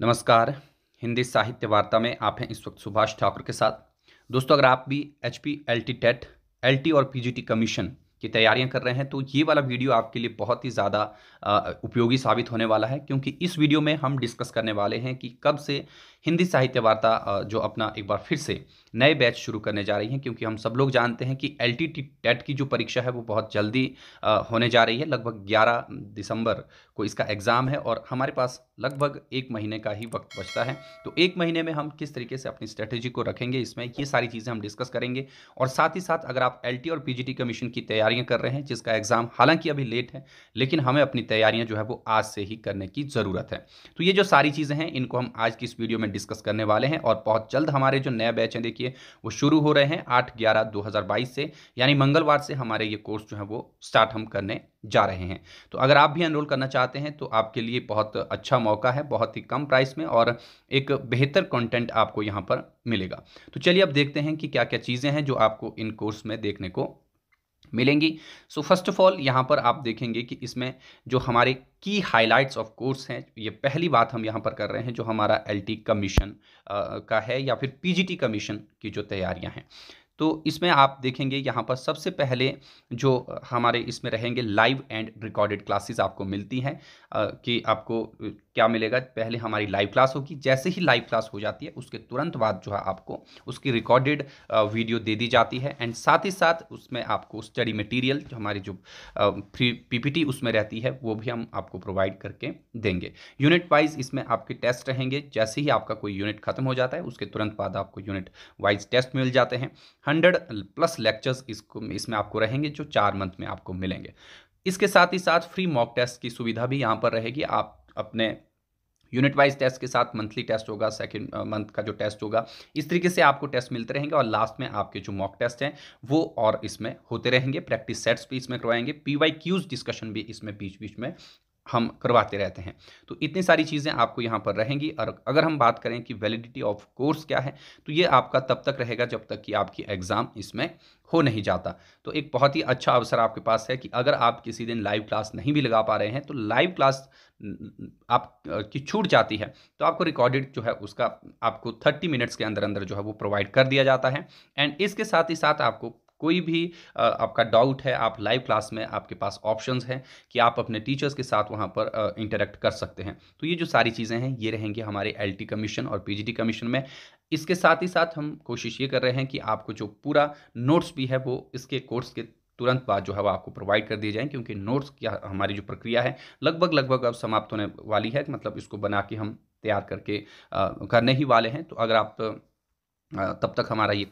नमस्कार हिंदी साहित्य वार्ता में आप हैं इस वक्त सुभाष ठाकुर के साथ दोस्तों अगर आप भी H P L T TET L T और पी जी टी कमीशन की तैयारियां कर रहे हैं तो ये वाला वीडियो आपके लिए बहुत ही ज़्यादा उपयोगी साबित होने वाला है क्योंकि इस वीडियो में हम डिस्कस करने वाले हैं कि कब से हिंदी साहित्य वार्ता जो अपना एक बार फिर से नए बैच शुरू करने जा रही हैं क्योंकि हम सब लोग जानते हैं कि एल टी टेट की जो परीक्षा है वो बहुत जल्दी होने जा रही है लगभग ग्यारह दिसंबर को इसका एग्ज़ाम है और हमारे पास लगभग एक महीने का ही वक्त बचता है तो एक महीने में हम किस तरीके से अपनी स्ट्रेटेजी को रखेंगे इसमें ये सारी चीज़ें हम डिस्कस करेंगे और साथ ही साथ अगर आप एल और पी कमीशन की तैयारियाँ कर रहे हैं जिसका एग्ज़ाम हालांकि अभी लेट है लेकिन हमें अपनी तैयारियाँ जो है वो आज से ही करने की ज़रूरत है तो ये जो सारी चीज़ें हैं इनको हम आज की इस वीडियो में डिस्कस करने वाले हैं और बहुत जल्द हमारे जो नया बैच हैं देखिए देखिए वो शुरू हो रहे हैं आठ ग्यारह दो हज़ार बाईस से यानी मंगलवार से हमारे ये कोर्स जो है वो स्टार्ट हम करने जा रहे हैं तो अगर आप भी एनरोल करना चाहते हैं तो आपके लिए बहुत अच्छा मौका है बहुत ही कम प्राइस में और एक बेहतर कंटेंट आपको यहाँ पर मिलेगा तो चलिए अब देखते हैं कि क्या क्या चीज़ें हैं जो आपको इन कोर्स में देखने को मिलेंगी सो फर्स्ट ऑफ ऑल यहाँ पर आप देखेंगे कि इसमें जो हमारे की हाइलाइट्स ऑफ कोर्स हैं ये पहली बात हम यहाँ पर कर रहे हैं जो हमारा एल कमीशन का है या फिर पी कमीशन की जो तैयारियाँ हैं तो इसमें आप देखेंगे यहाँ पर सबसे पहले जो हमारे इसमें रहेंगे लाइव एंड रिकॉर्डेड क्लासेस आपको मिलती हैं कि आपको क्या मिलेगा पहले हमारी लाइव क्लास होगी जैसे ही लाइव क्लास हो जाती है उसके तुरंत बाद जो है आपको उसकी रिकॉर्डेड वीडियो दे दी जाती है एंड साथ ही साथ उसमें आपको स्टडी मटीरियल जो हमारी जो फ्री पी उसमें रहती है वो भी हम आपको प्रोवाइड करके देंगे यूनिट वाइज इसमें आपके टेस्ट रहेंगे जैसे ही आपका कोई यूनिट खत्म हो जाता है उसके तुरंत बाद आपको यूनिट वाइज टेस्ट मिल जाते हैं हंड्रेड प्लस लेक्चर्स इसको इसमें आपको रहेंगे जो चार मंथ में आपको मिलेंगे इसके साथ ही साथ फ्री मॉक टेस्ट की सुविधा भी यहाँ पर रहेगी आप अपने यूनिट वाइज टेस्ट के साथ मंथली टेस्ट होगा सेकेंड मंथ का जो टेस्ट होगा इस तरीके से आपको टेस्ट मिलते रहेंगे और लास्ट में आपके जो मॉक टेस्ट हैं वो और इसमें होते रहेंगे प्रैक्टिस सेट्स भी इसमें करवाएंगे पी वाई क्यूज डिस्कशन भी इसमें बीच बीच में हम करवाते रहते हैं तो इतनी सारी चीज़ें आपको यहाँ पर रहेंगी और अगर हम बात करें कि वैलिडिटी ऑफ कोर्स क्या है तो ये आपका तब तक रहेगा जब तक कि आपकी एग्ज़ाम इसमें हो नहीं जाता तो एक बहुत ही अच्छा अवसर आपके पास है कि अगर आप किसी दिन लाइव क्लास नहीं भी लगा पा रहे हैं तो लाइव क्लास आप की छूट जाती है तो आपको रिकॉर्डेड जो है उसका आपको थर्टी मिनट्स के अंदर अंदर जो है वो प्रोवाइड कर दिया जाता है एंड इसके साथ ही साथ आपको कोई भी आपका डाउट है आप लाइव क्लास में आपके पास ऑप्शंस हैं कि आप अपने टीचर्स के साथ वहाँ पर इंटरेक्ट कर सकते हैं तो ये जो सारी चीज़ें हैं ये रहेंगी हमारे एल कमीशन और पी कमीशन में इसके साथ ही साथ हम कोशिश ये कर रहे हैं कि आपको जो पूरा नोट्स भी है वो इसके कोर्स के तुरंत बाद जो है वो आपको प्रोवाइड कर दिए जाएँ क्योंकि नोट्स की हमारी जो प्रक्रिया है लगभग लगभग अब समाप्त होने वाली है मतलब इसको बना के हम तैयार करके आ, करने ही वाले हैं तो अगर आप तब तक हमारा ये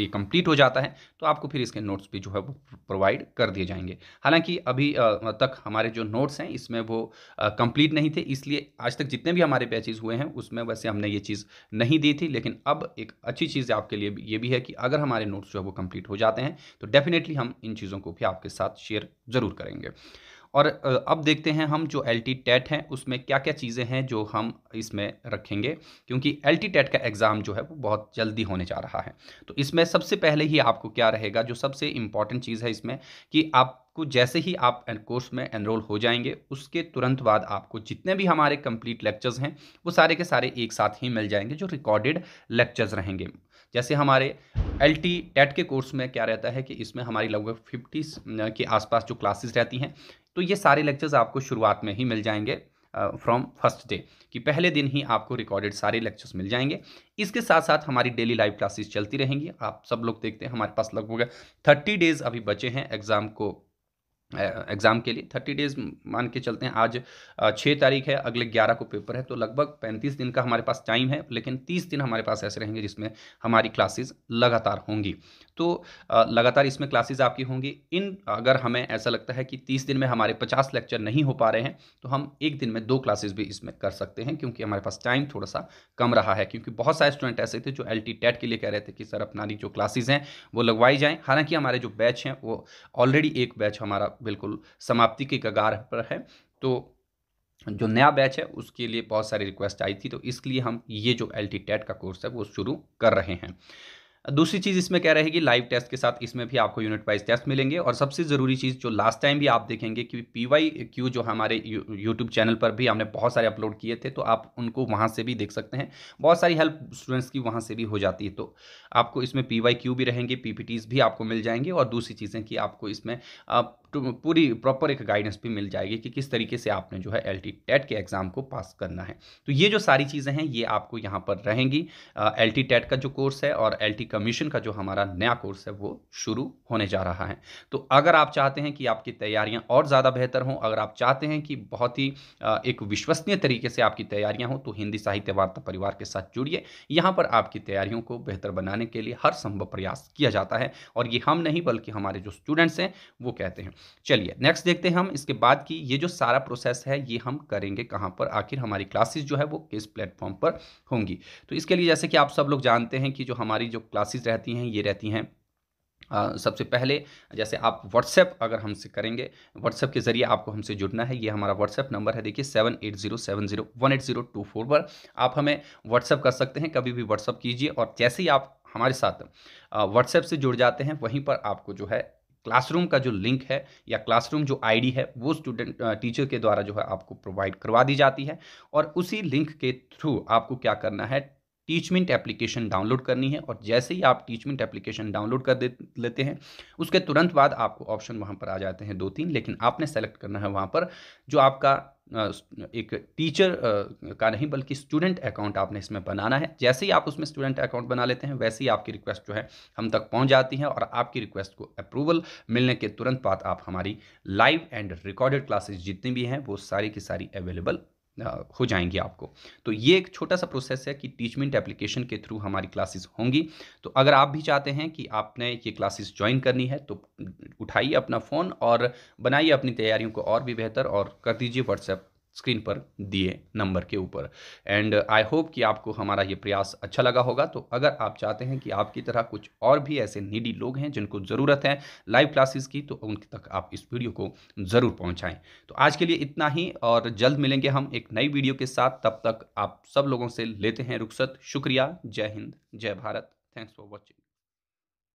ये कंप्लीट हो जाता है तो आपको फिर इसके नोट्स भी जो है वो प्रोवाइड कर दिए जाएंगे हालांकि अभी तक हमारे जो नोट्स हैं इसमें वो कंप्लीट नहीं थे इसलिए आज तक जितने भी हमारे बैचेज हुए हैं उसमें वैसे हमने ये चीज़ नहीं दी थी लेकिन अब एक अच्छी चीज़ आपके लिए ये भी है कि अगर हमारे नोट्स जो है वो कम्प्लीट हो जाते हैं तो डेफिनेटली हम इन चीज़ों को भी आपके साथ शेयर ज़रूर करेंगे और अब देखते हैं हम जो एल टी टेट हैं उसमें क्या क्या चीज़ें हैं जो हम इसमें रखेंगे क्योंकि एल टी टेट का एग्ज़ाम जो है वो बहुत जल्दी होने जा रहा है तो इसमें सबसे पहले ही आपको क्या रहेगा जो सबसे इम्पॉर्टेंट चीज़ है इसमें कि आप को जैसे ही आप कोर्स में एनरोल हो जाएंगे उसके तुरंत बाद आपको जितने भी हमारे कंप्लीट लेक्चर्स हैं वो सारे के सारे एक साथ ही मिल जाएंगे जो रिकॉर्डेड लेक्चर्स रहेंगे जैसे हमारे एल टी टेट के कोर्स में क्या रहता है कि इसमें हमारी लगभग फिफ्टी के आसपास जो क्लासेस रहती हैं तो ये सारे लेक्चर्स आपको शुरुआत में ही मिल जाएंगे फ्रॉम फर्स्ट डे कि पहले दिन ही आपको रिकॉर्डेड सारे लेक्चर्स मिल जाएंगे इसके साथ साथ हमारी डेली लाइव क्लासेस चलती रहेंगी आप सब लोग देखते हैं हमारे पास लगभग थर्टी डेज़ अभी बचे हैं एग्ज़ाम को एग्ज़ाम के लिए थर्टी डेज मान के चलते हैं आज छः तारीख है अगले ग्यारह को पेपर है तो लगभग पैंतीस दिन का हमारे पास टाइम है लेकिन तीस दिन हमारे पास ऐसे रहेंगे जिसमें हमारी क्लासेस लगातार होंगी तो लगातार इसमें क्लासेस आपकी होंगी इन अगर हमें ऐसा लगता है कि तीस दिन में हमारे पचास लेक्चर नहीं हो पा रहे हैं तो हम एक दिन में दो क्लासेज भी इसमें कर सकते हैं क्योंकि हमारे पास टाइम थोड़ा सा कम रहा है क्योंकि बहुत सारे स्टूडेंट ऐसे थे जो एल के लिए कह रहे थे कि सर अपनारी जो क्लासेज हैं वो लगवाई जाएँ हालाँकि हमारे जो बैच हैं वो ऑलरेडी एक बैच हमारा बिल्कुल समाप्ति के कगार पर है तो जो नया बैच है उसके लिए बहुत सारी रिक्वेस्ट आई थी तो इसलिए हम ये जो एल टेट का कोर्स है वो शुरू कर रहे हैं दूसरी चीज़ इसमें क्या रहेगी लाइव टेस्ट के साथ इसमें भी आपको यूनिट वाइज टेस्ट मिलेंगे और सबसे ज़रूरी चीज़ जो लास्ट टाइम भी आप देखेंगे कि पी वाई क्यू जो हमारे यूट्यूब चैनल पर भी हमने बहुत सारे अपलोड किए थे तो आप उनको वहाँ से भी देख सकते हैं बहुत सारी हेल्प स्टूडेंट्स की वहाँ से भी हो जाती है तो आपको इसमें पी वाई क्यू भी रहेंगे पी पी टीज़ भी आपको मिल जाएंगे और दूसरी चीज़ें कि आपको इसमें आप पूरी प्रॉपर एक गाइडेंस भी मिल जाएगी कि किस तरीके से आपने जो है एल टी टेट के एग्ज़ाम को पास करना है तो ये जो सारी चीज़ें हैं ये आपको यहाँ पर रहेंगी एल टी टेट का जो कोर्स है और एल टी कमीशन का जो हमारा नया कोर्स है वो शुरू होने जा रहा है तो अगर आप चाहते हैं कि आपकी तैयारियाँ और ज़्यादा बेहतर हों अगर आप चाहते हैं कि बहुत ही एक विश्वसनीय तरीके से आपकी तैयारियाँ हों तो हिंदी साहित्य वार्ता परिवार के साथ जुड़िए यहाँ पर आपकी तैयारियों को बेहतर बनाने के लिए हर संभव प्रयास किया जाता है और ये हम नहीं बल्कि हमारे जो स्टूडेंट्स हैं वो कहते हैं चलिए नेक्स्ट देखते हैं हम इसके बाद की ये जो सारा प्रोसेस है ये हम करेंगे कहाँ पर आखिर हमारी क्लासेस जो है वो किस प्लेटफॉर्म पर होंगी तो इसके लिए जैसे कि आप सब लोग जानते हैं कि जो हमारी जो क्लासेज रहती हैं ये रहती हैं Uh, सबसे पहले जैसे आप व्हाट्सएप अगर हमसे करेंगे व्हाट्सएप के ज़रिए आपको हमसे जुड़ना है ये हमारा व्हाट्सएप नंबर है देखिए seven eight zero seven zero one eight zero two four पर आप हमें व्हाट्सएप कर सकते हैं कभी भी व्हाट्सएप कीजिए और जैसे ही आप हमारे साथ व्हाट्सएप से जुड़ जाते हैं वहीं पर आपको जो है क्लासरूम का जो लिंक है या क्लासरूम जो आईडी है वो स्टूडेंट टीचर के द्वारा जो है आपको प्रोवाइड करवा दी जाती है और उसी लिंक के थ्रू आपको क्या करना है टीचमेंट एप्लीकेशन डाउनलोड करनी है और जैसे ही आप टीचमेंट एप्लीकेशन डाउनलोड कर दे लेते हैं उसके तुरंत बाद आपको ऑप्शन वहाँ पर आ जाते हैं दो तीन लेकिन आपने सेलेक्ट करना है वहाँ पर जो आपका एक टीचर का नहीं बल्कि स्टूडेंट अकाउंट आपने इसमें बनाना है जैसे ही आप उसमें स्टूडेंट अकाउंट बना लेते हैं वैसे ही आपकी रिक्वेस्ट जो है हम तक पहुंच जाती है और आपकी रिक्वेस्ट को अप्रूवल मिलने के तुरंत बाद आप हमारी लाइव एंड रिकॉर्डेड क्लासेस जितनी भी हैं वो सारी की सारी अवेलेबल हो जाएंगी आपको तो ये एक छोटा सा प्रोसेस है कि टीचमेंट एप्लीकेशन के थ्रू हमारी क्लासेस होंगी तो अगर आप भी चाहते हैं कि आपने ये क्लासेस ज्वाइन करनी है तो उठाइए अपना फ़ोन और बनाइए अपनी तैयारियों को और भी बेहतर और कर दीजिए व्हाट्सएप स्क्रीन पर दिए नंबर के ऊपर एंड आई होप कि आपको हमारा ये प्रयास अच्छा लगा होगा तो अगर आप चाहते हैं कि आपकी तरह कुछ और भी ऐसे नीडी लोग हैं जिनको ज़रूरत है लाइव क्लासेस की तो उन तक आप इस वीडियो को ज़रूर पहुंचाएं तो आज के लिए इतना ही और जल्द मिलेंगे हम एक नई वीडियो के साथ तब तक आप सब लोगों से लेते हैं रुख्सत शुक्रिया जय हिंद जय भारत थैंक्स फॉर वॉचिंग